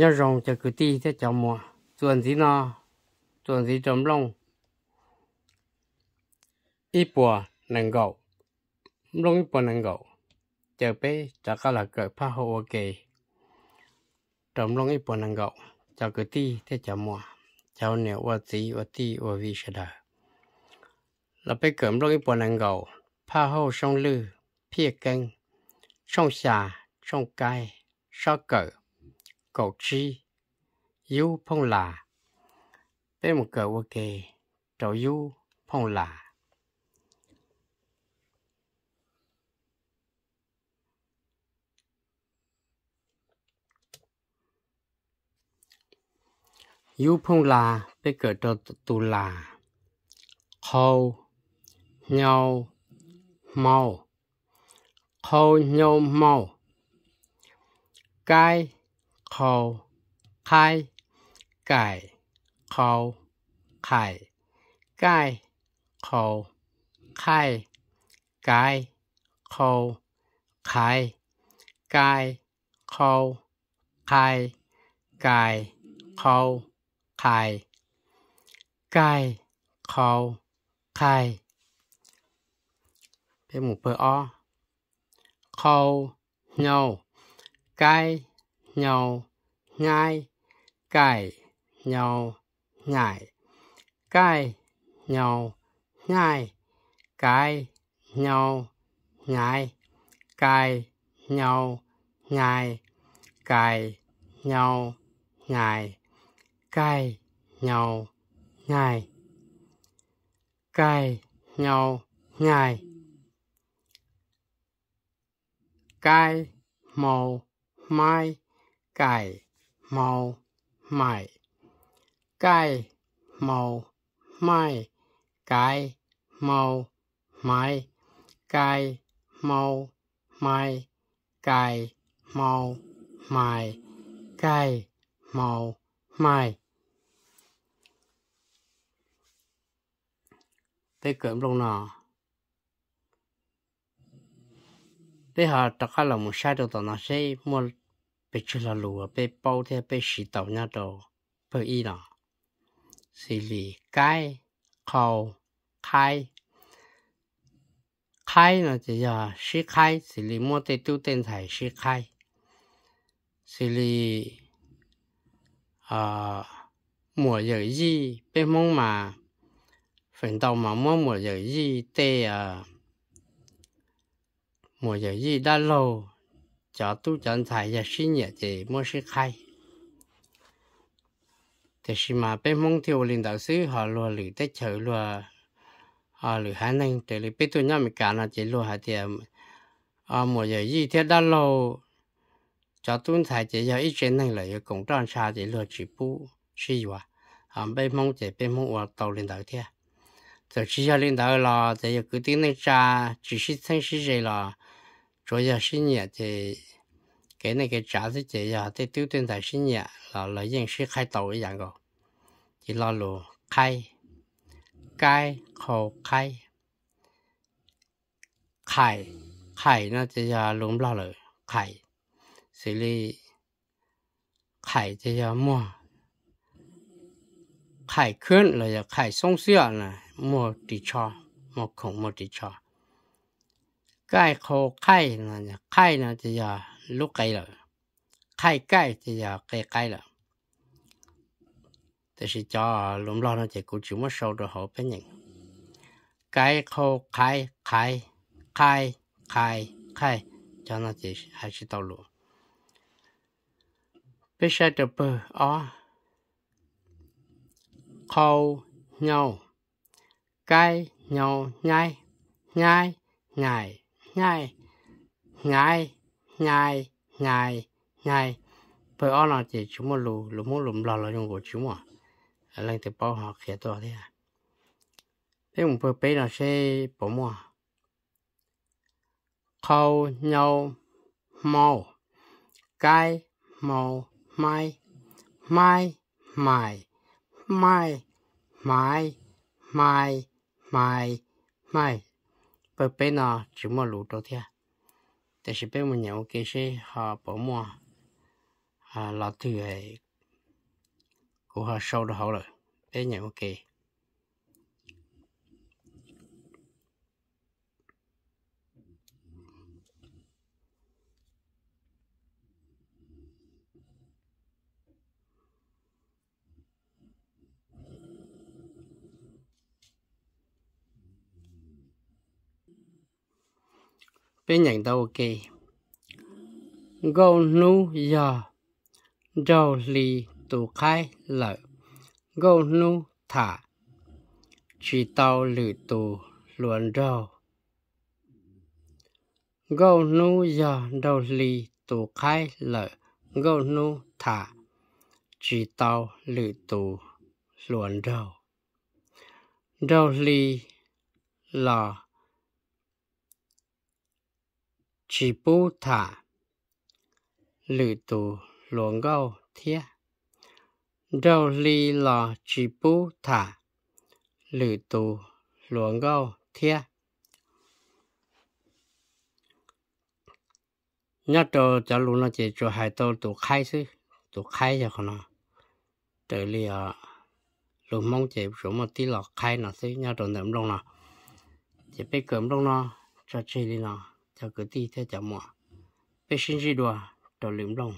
ยารงจะกูตีที่จอมัวส่วนสีนอส่วนสีจอมลงอีปัวหนังเกาลงอีปัวหนังเกูจะไปจะก็ละเกิดพระโอเกย์จอมลงอีปัวหนังเกาจะกูตีที่จอมัวชาวเหนือวัดสีวัดตีวัดวิชาดาเราไปเกิดลงอีปัวหนังเกูพระโอช่องลือเพียกเก่งช่องชาช่องไกลช่องเกิด cầu chi yêu phong là bên một cờ ok, kề trò phong là yêu phong là bên cờ trò tù là khâu nhau màu, khâu nhau màu, cái khâu khai cải khâu khải cai khâu khai cai khâu khai cai khâu khai cài khâu khai cai khâu khai thêm một bờ o khâu nhau cai nhau nhai cài nhau nhải cài nhau nhai cài nhau nhai cài nhau nhai cài nhau nhai cài nhau nhai cài nhau nhai cài màu mai cài màu mày cài màu mày cài màu mày cài màu mày cài màu mày cài màu mày tới cơm luôn nào để họ tất cả là một sai đồ tao nó sẽ một 被吃了卤被煲天被洗豆那都不易了。是理解、口开开呢，就叫是开，是理莫得丢电台是开，是理啊，莫有意被蒙嘛，反倒嘛莫莫有意对啊，莫有意大路。cho tu chân thầy và sinh nhật thì mua sẽ khai thì khi mà bên mong thiếu linh đạo sư họ luôn lử tới chờ luôn họ lử hai năng thì lử biết tu nhau mình cả là chỉ luôn hà tiền à một giờ gì thế đã lâu cho tu thầy chỉ giờ ít chuyện này là cũng tròn xa chỉ luôn chỉ bu suy hòa à bên mong chỉ bên mong hòa tàu linh đạo thế rồi chỉ giờ linh đạo là chỉ giờ cứ tiếng này cha chỉ sĩ thân sĩ gì là rồi giờ sinh nhật thì cái này cái trả thì chị giờ thì tiêu tuyên tại sinh nhật là là dân sĩ khai tàu cái dạng rồi chỉ lo lù khai cái khổ khai khai khai chỉ giờ lùm lo lử khai xử lý khai chỉ giờ mua khai khuyên là giờ khai xong xưa là mua đi cho một khủng một đi cho 盖口盖呢，盖呢就要露盖了，盖盖就要盖盖了。但是叫龙老呢，就估计没收着好本人。盖口开开开开开，叫那这还是道路。bây giờ được bờ ó khâu nhau cái nhau nhai nhai nhai ngài ngài ngài ngài ngài bởi ông là chỉ chúng mua lù lù một lùm lò là của chúng à lên từ bao họ khía to thế à thế một bữa bấy là sẽ bỏ mua khâu nhau màu cái màu mai mai mai mai mai mai mai mai bé bé nó chỉ mua lũ đầu thế แต่สิเป็นมันอย่างกี่สิหาปมัวหาลาตื่นกูหาเศร้าได้好了เป็นอย่างกี่ bé nhận đầu kì gô nu giờ đầu lì tù khai lợ, gô nu thả chỉ tàu lì tù luồn đầu gô nu giờ đầu lì tù khai lợ, gô nu thả chỉ tàu lì tù luồn đầu đầu lì là chỉ bù thả lữ tù luồng gâu thiết đâu ly lò chỉ bù thả lữ tù luồng gâu thiết nhớ cho cho luôn nó chỉ cho hai tô tụ khai chứ tụ khai cho con nó từ li à ờ, luôn mong chỉ số một tí lọ khai nó chứ nhớ cho nệm đông nó chỉ biết cơm đông nó cho chi đi nó cho cứ ti theo chậm mỏ bê sinh gì đùa trò liếm lòng